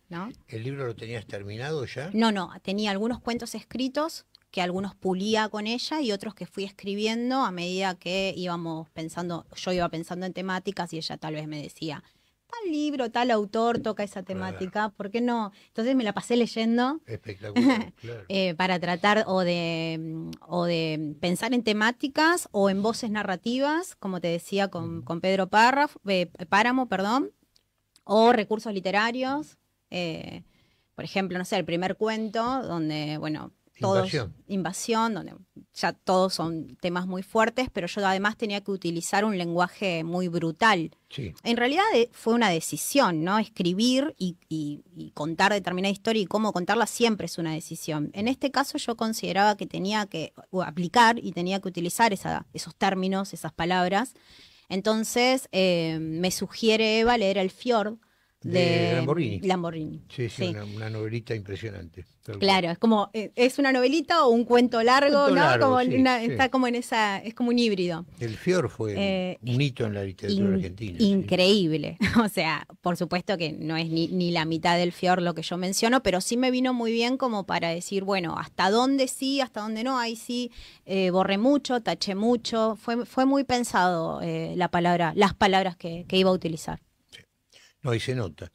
¿El libro lo tenías terminado ya? No, no, tenía algunos cuentos escritos, que algunos pulía con ella y otros que fui escribiendo a medida que íbamos pensando, yo iba pensando en temáticas y ella tal vez me decía, tal libro, tal autor toca esa temática, ¿por qué no? Entonces me la pasé leyendo eh, para tratar o de, mm, de pensar en temáticas o en voces narrativas, como te decía con, Pedro eh, Páramo, perdón, o recursos literarios. Eh, por ejemplo, no sé, el primer cuento, donde, bueno, invasión. donde ya todos son temas muy fuertes, pero yo además tenía que utilizar un lenguaje muy brutal. En realidad eh, fue una decisión, ¿no? Escribir y, contar determinada historia y cómo contarla siempre es una decisión. En este caso yo consideraba que tenía que aplicar y tenía que utilizar esos términos, esas palabras. Entonces eh, me sugiere Eva leer El Fiord, de, Lamborghini. Sí, sí, Una, novelita impresionante. Claro, es como, eh, es una novelita o un cuento largo, Está como en esa, es como un híbrido. El Fior fue un eh, hito en la literatura argentina. Increíble. O sea, por supuesto que no es ni, la mitad del Fior lo que yo menciono, pero sí me vino muy bien como para decir, bueno, hasta dónde sí, hasta dónde no, ahí sí, eh, borré mucho, taché mucho. Fue, fue muy pensado la palabra, las palabras que iba a utilizar. No, y se nota.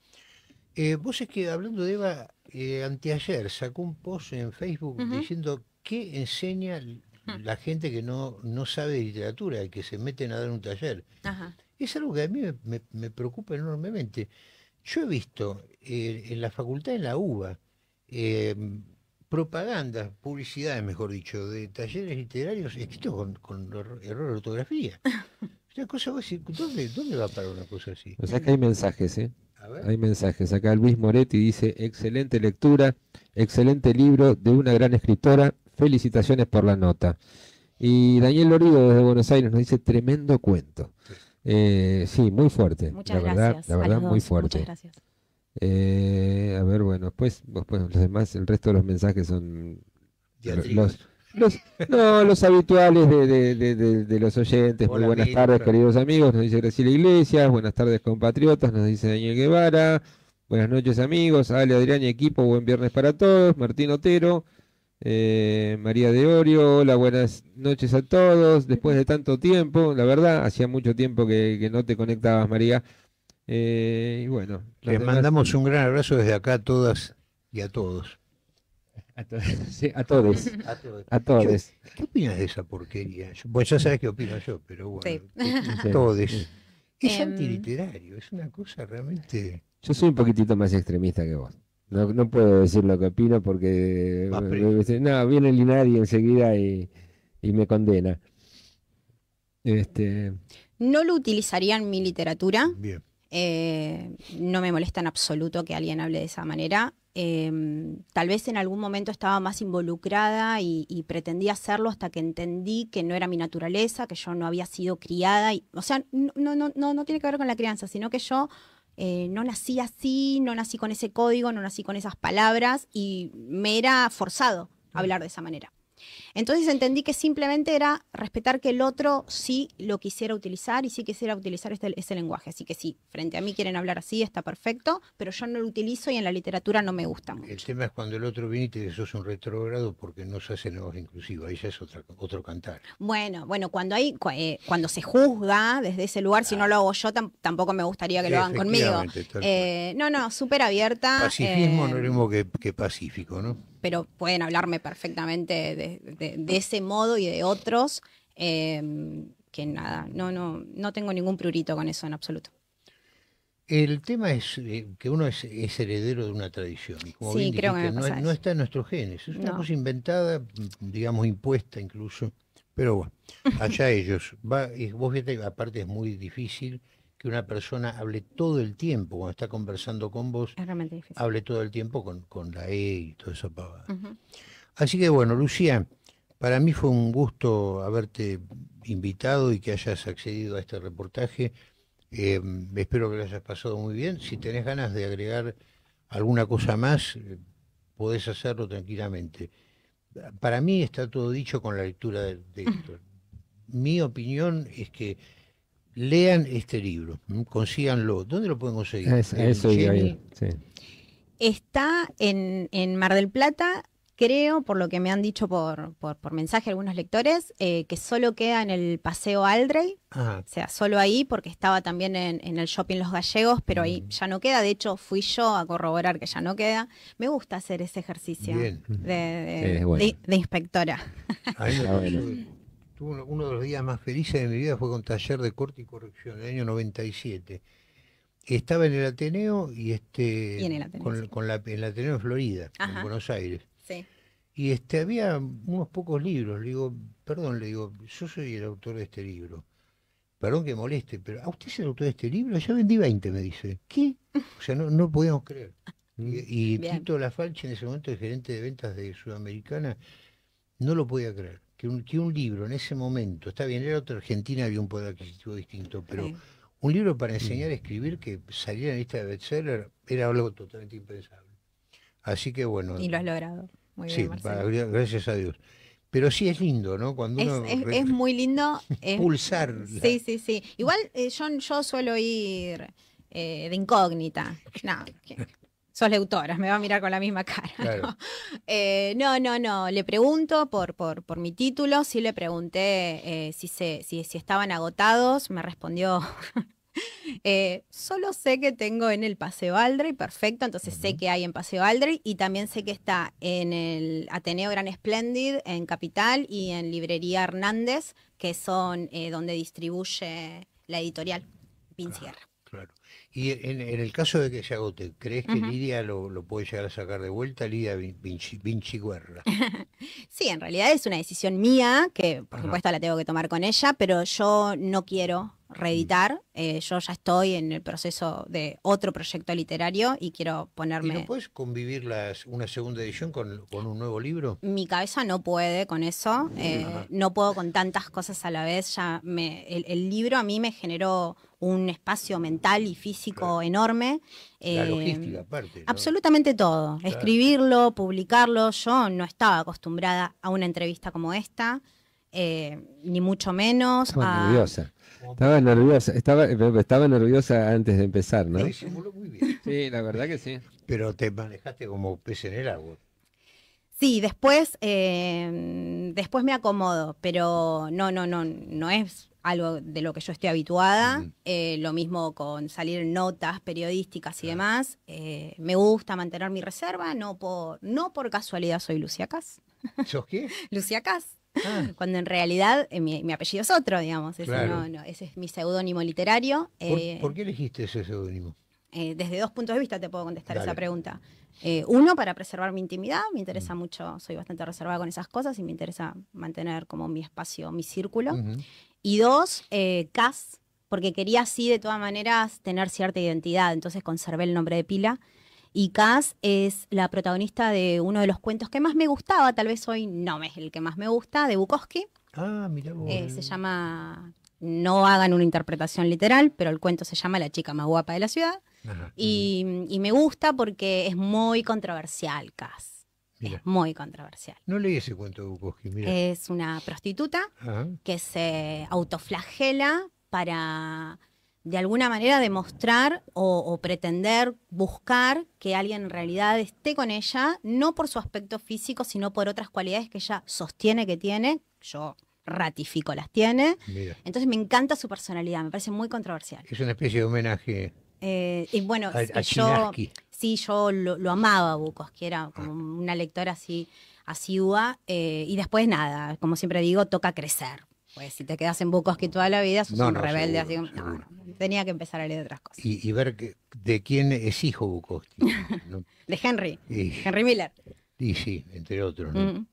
Eh, vos es que hablando de Eva, eh, anteayer sacó un post en Facebook diciendo qué enseña la gente que no, no sabe de literatura, que se meten a dar un taller. Es algo que a mí me, preocupa enormemente. Yo he visto eh, en la facultad, en la UBA, em, propaganda, propagandas, publicidades, mejor dicho, de talleres literarios escritos con, con error de ortografía. ¿dónde, ¿dónde va parar una cosa así? O sea que hay mensajes, ¿eh? Hay mensajes. Acá Luis Moretti dice, excelente lectura, excelente libro de una gran escritora, felicitaciones por la nota. Y Daniel Lorido desde Buenos Aires nos dice, tremendo cuento. sí, muy fuerte. la verdad, La verdad, muy fuerte. Muchas gracias. Eh, a ver, bueno, pues después los demás, el resto de los mensajes son los, no, los habituales de, los oyentes. buenas tardes, queridos amigos. Nos dice Graciela Iglesias. Buenas tardes, compatriotas. Nos dice Daniel Guevara. Buenas noches, amigos. Ale, Adrián y equipo. Buen viernes para todos. Martín Otero. Eh, María de Orio. Hola, buenas noches a todos. Después de tanto tiempo, la verdad, hacía mucho tiempo que, no te conectabas, María. Eh, y bueno. Les mandamos un gran abrazo desde acá a todas y a todos. A, todos. A todos. ¿Qué opinas de esa porquería? bueno, pues ya sabes qué opino yo, pero bueno. a Todos. Es em. antiliterario, es una cosa realmente. Yo soy un poquitito más extremista que vos. No, no puedo decir lo que opino porque. No, viene Linari enseguida y, y me condena. Este... No lo utilizaría en mi literatura. Bien. Eh, no me molesta en absoluto que alguien hable de esa manera. Em, tal vez en algún momento estaba más involucrada y, pretendía hacerlo hasta que entendí que no era mi naturaleza, que yo no había sido criada. Y, o sea, no, no, no, no tiene que ver con la crianza, sino que yo eh, no nací así, no nací con ese código, no nací con esas palabras y me era forzado a mm. hablar de esa manera. Entonces entendí que simplemente era respetar que el otro sí lo quisiera utilizar y sí quisiera utilizar este, ese lenguaje. Así que sí, frente a mí quieren hablar así, está perfecto, pero yo no lo utilizo y en la literatura no me gusta mucho. El tema es cuando el otro viene y te un retrogrado porque no se hace nuevos inclusivo, ahí ya es otra, otro cantar. Bueno, bueno, cuando hay eh, cuando se juzga desde ese lugar, si no lo ah. hago yo, tampoco me gustaría que lo hagan conmigo. Eh, no, no, súper abierta. Pacifismo no es eh, lo mismo que pacífico, ¿no? pero pueden hablarme perfectamente de, ese modo y de otros. Em, que nada, no, no, no tengo ningún prurito con eso en absoluto. El tema es eh, que uno es, heredero de una tradición. Y como sí, que no, está en nuestros genes. Es una cosa inventada, digamos, impuesta incluso. Pero bueno, allá ellos. Va, y vos fíjate, aparte es muy difícil que una persona hable todo el tiempo, cuando está conversando con vos, hable todo el tiempo con, la E y todo eso. pavada Así que bueno, Lucía, para mí fue un gusto haberte invitado y que hayas accedido a este reportaje. Eh, espero que lo hayas pasado muy bien. Si tenés ganas de agregar alguna cosa más, podés hacerlo tranquilamente. Para mí está todo dicho con la lectura de, de esto. Mi opinión es que lean este libro, consíganlo. ¿Dónde lo pueden conseguir? Está en, Mar del Plata, creo, por lo que me han dicho por, por, mensaje algunos lectores, eh, que solo queda en el Paseo Aldrey, ah. o sea, solo ahí, porque estaba también en, el shopping Los Gallegos, pero ahí mm. ya no queda. De hecho, fui yo a corroborar que ya no queda. Me gusta hacer ese ejercicio de, de, bueno. inspectora uno, de los días más felices de mi vida fue con taller de corte y corrección, en el año 97. Estaba en el Ateneo y este en el Ateneo, con, la, en Florida, en Buenos Aires. Y este había unos pocos libros. Le digo, perdón, le digo, yo soy el autor de este libro. Perdón que moleste, pero ¿a usted es el autor de este libro? Ya vendí 20, me dice. ¿Qué? O sea, no, no podíamos creer. Mm. Y, y Tito Lafalche, en ese momento el gerente de ventas de Sudamericana, no lo podía creer que un, libro en ese momento, está bien, era otra Argentina, había un poder adquisitivo distinto, pero un libro para enseñar a escribir que saliera en la lista de bestseller era algo totalmente impensable. Así que bueno. Y lo has logrado. Muy bien, gracias a Dios. Pero sí es lindo, ¿no? Cuando es, uno es, muy lindo. Eh, pulsar. Sí, sí, sí. Igual eh, yo, yo suelo ir eh, de incógnita. No, sos leutora, me va a mirar con la misma cara. ¿no? Eh, ¿no? no, le pregunto por, por, mi título, sí le pregunté eh, si, si, estaban agotados, me respondió, eh, solo sé que tengo en el Paseo Aldrey, perfecto, entonces sé que hay en Paseo Aldrey y también sé que está en el Ateneo Gran Splendid, en Capital y en Librería Hernández, que son donde distribuye la editorial Pincierra. Y en, el caso de que se agote, ¿crees que Lidia lo, puede llegar a sacar de vuelta, Lidia Vinci, Guerra? sí, en realidad es una decisión mía, que por supuesto la tengo que tomar con ella, pero yo no quiero reeditar. Eh, yo ya estoy en el proceso de otro proyecto literario y quiero ponerme. no puedes convivir las, una segunda edición con, un nuevo libro? Mi cabeza no puede con eso. no eh, puedo con tantas cosas a la vez. Ya el, libro a mí me generó un espacio mental y físico enorme. la eh, logística, aparte. Absolutamente todo. Escribirlo, publicarlo. Yo no estaba acostumbrada a una entrevista como esta. ni mucho menos. a, estaba nerviosa, estaba, nerviosa antes de empezar, ¿no? muy Sí, la verdad que sí. Pero te manejaste como pez en el agua. Sí, después, eh, después me acomodo, pero no, no, no, no es algo de lo que yo estoy habituada. Eh, lo mismo con salir notas periodísticas y demás. Eh, me gusta mantener mi reserva, no por, no por casualidad soy Lucia Cas. ¿Sos qué? Lucia Cas. Ah. Cuando en realidad eh, mi, apellido es otro, digamos. Ese, es mi seudónimo literario. ¿Por, eh, qué elegiste ese seudónimo? Eh, desde dos puntos de vista te puedo contestar esa pregunta. uno, para preservar mi intimidad, me interesa mm. mucho, soy bastante reservada con esas cosas y me interesa mantener como mi espacio, mi círculo. Y dos, Cas, porque quería así de todas maneras tener cierta identidad, entonces conservé el nombre de pila y Cass es la protagonista de uno de los cuentos que más me gustaba, tal vez hoy no es el que más me gusta, de Bukowski. Ah, mira vos. Eh, se llama, no hagan una interpretación literal, pero el cuento se llama La chica más guapa de la ciudad. y, me gusta porque es muy controversial, Cass. muy controversial. No leí ese cuento de Bukowski, mira. Es una prostituta que se autoflagela para de alguna manera demostrar o, pretender buscar que alguien en realidad esté con ella, no por su aspecto físico, sino por otras cualidades que ella sostiene que tiene. Yo ratifico las tiene. Entonces me encanta su personalidad, me parece muy controversial. Es una especie de homenaje. Eh, y bueno, yo sí, yo lo, amaba Bucos, que era como una lectora así asidua. Eh, y después nada, como siempre digo, toca crecer pues si te quedas en Bukowski toda la vida, sos un rebelde. tenía que empezar a leer otras cosas. Y, ver de quién es hijo Bukowski. de Henry. Henry Miller. Y sí, entre otros. Mm.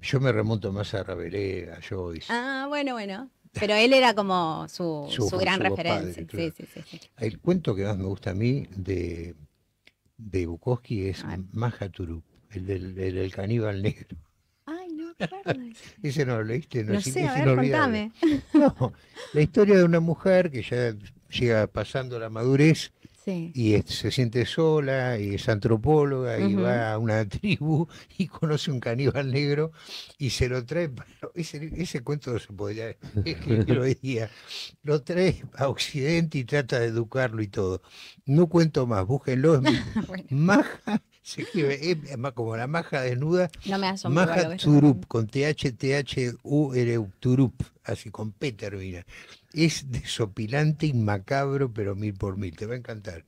Yo me remonto más a Rabelais, a Joyce. Ah, bueno, bueno. Pero él era como su, gran referencia. sí, sí, sí. El cuento que más me gusta a mí de, de Bukowski es Turup*, el del, caníbal negro. Ese no lo leíste, no, no sé, a ver, contame. No, la historia de una mujer que ya llega pasando la madurez y se siente sola y es antropóloga y va a una tribu y conoce un caníbal negro y se lo trae, ese, ese cuento se podría escribir hoy día, lo trae a Occidente y trata de educarlo y todo. No cuento más, búsquenlo, es maja se como la maja desnuda. No Turup, con t h u r Turup, así con P termina. Es desopilante y macabro, pero mil por mil. Te va a encantar.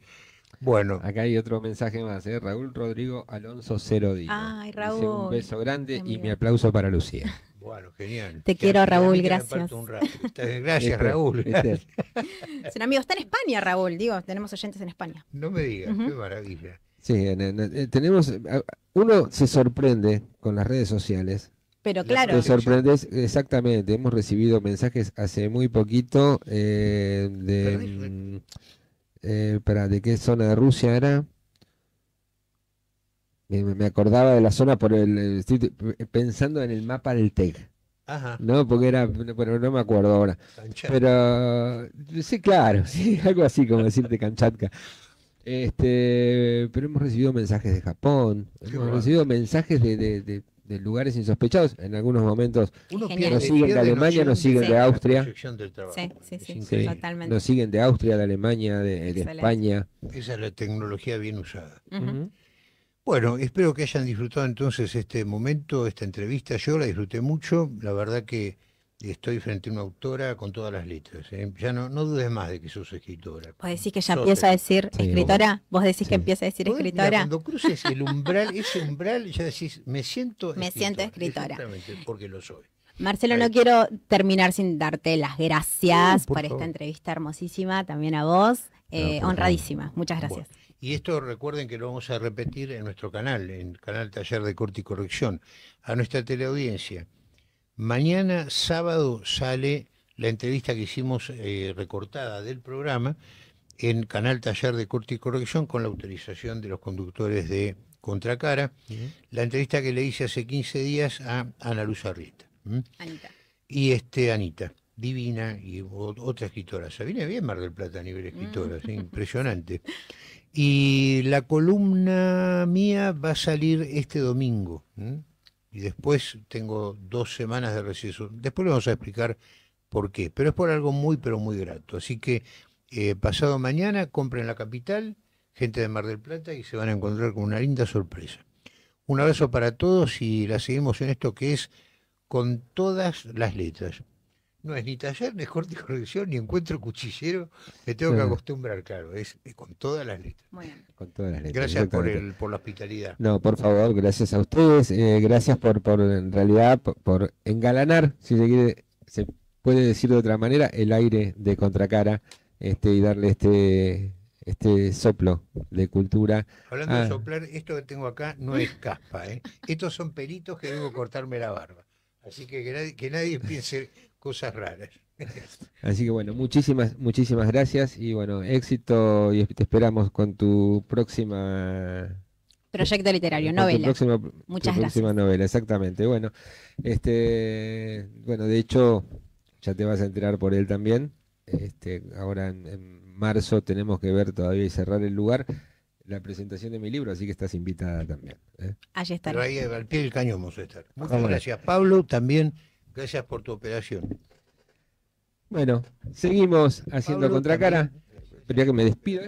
Bueno. Acá hay otro mensaje más, ¿eh? Raúl Rodrigo Alonso Cero Ay, Raúl. un beso grande y mi aplauso para Lucía. Bueno, genial. Te, quiero, Raúl, gracias. Gracias, este, Raúl. Este. Gracias. Es amigo, está en España, Raúl, digo, tenemos oyentes en España. No me digas, qué maravilla. Sí, eh, tenemos. Eh, uno se sorprende con las redes sociales. Pero claro. Te exactamente. Hemos recibido mensajes hace muy poquito eh, de. para, mm, ¿De qué zona de Rusia era? Me acordaba de la zona por el. pensando en el mapa del TEC. Ajá. No, porque era, bueno, no me acuerdo ahora. Pero sí, claro, sí, algo así como decirte Kanchatka este, pero hemos recibido mensajes de Japón, hemos recibido mensajes de, lugares insospechados. En algunos momentos Uno nos siguen de Alemania, nos siguen de Austria. Nos siguen de Austria, de Alemania, de, España. Esa es la tecnología bien usada. Bueno, espero que hayan disfrutado entonces este momento, esta entrevista. Yo la disfruté mucho. La verdad que y estoy frente a una autora con todas las letras. ¿eh? Ya no, no dudes más de que sos escritora. ¿Vos decís que ya empieza a decir escritora? ¿Vos decís que empieza a decir escritora? cuando cruces el umbral, ese umbral, ya decís, me siento Me siento escritora. Exactamente, porque lo soy. Marcelo, no quiero terminar sin darte las gracias por, esta entrevista hermosísima, también a vos, eh, honradísima. Muchas gracias. Y esto recuerden que lo vamos a repetir en nuestro canal, en el canal Taller de Corte y Corrección, a nuestra teleaudiencia. Mañana sábado sale la entrevista que hicimos eh, recortada del programa en Canal Taller de Corte y Corrección con la autorización de los conductores de Contracara. La entrevista que le hice hace 15 días a Ana Luz Arrieta. Anita. Y este, Anita, divina y otra escritora. Sabina bien Mar del Plata a nivel escritora, mm. impresionante. Y la columna mía va a salir este domingo y después tengo dos semanas de receso. Después le vamos a explicar por qué, pero es por algo muy, pero muy grato. Así que eh, pasado mañana compren la capital, gente de Mar del Plata, y se van a encontrar con una linda sorpresa. Un abrazo para todos y la seguimos en esto que es con todas las letras no es ni taller, ni corte y corrección, ni encuentro cuchillero. Me tengo que acostumbrar, claro, es, con todas las letras. Con todas las letras. Gracias por, la hospitalidad. No, por favor, gracias a ustedes. Eh, gracias por, por, en realidad, por, engalanar, si se quiere, se puede decir de otra manera, el aire de contracara este, y darle este este soplo de cultura. Hablando de soplar, esto que tengo acá no es caspa, ¿eh? estos son pelitos que debo cortarme la barba. Así que nadie, que nadie piense cosas raras. Así que bueno, muchísimas, muchísimas gracias y bueno, éxito y te esperamos con tu próxima proyecto literario, novela. Muchas gracias. novela, exactamente. Bueno, este, bueno, de hecho, ya te vas a enterar por él también. Este, ahora en, marzo tenemos que ver todavía y cerrar el lugar la presentación de mi libro, así que estás invitada también. ¿eh? Allí estaré. Pero ahí al pie del cañón vamos a estar. Muchas gracias, Pablo. También Gracias por tu operación. Bueno, seguimos haciendo contracara. Espera que me despido.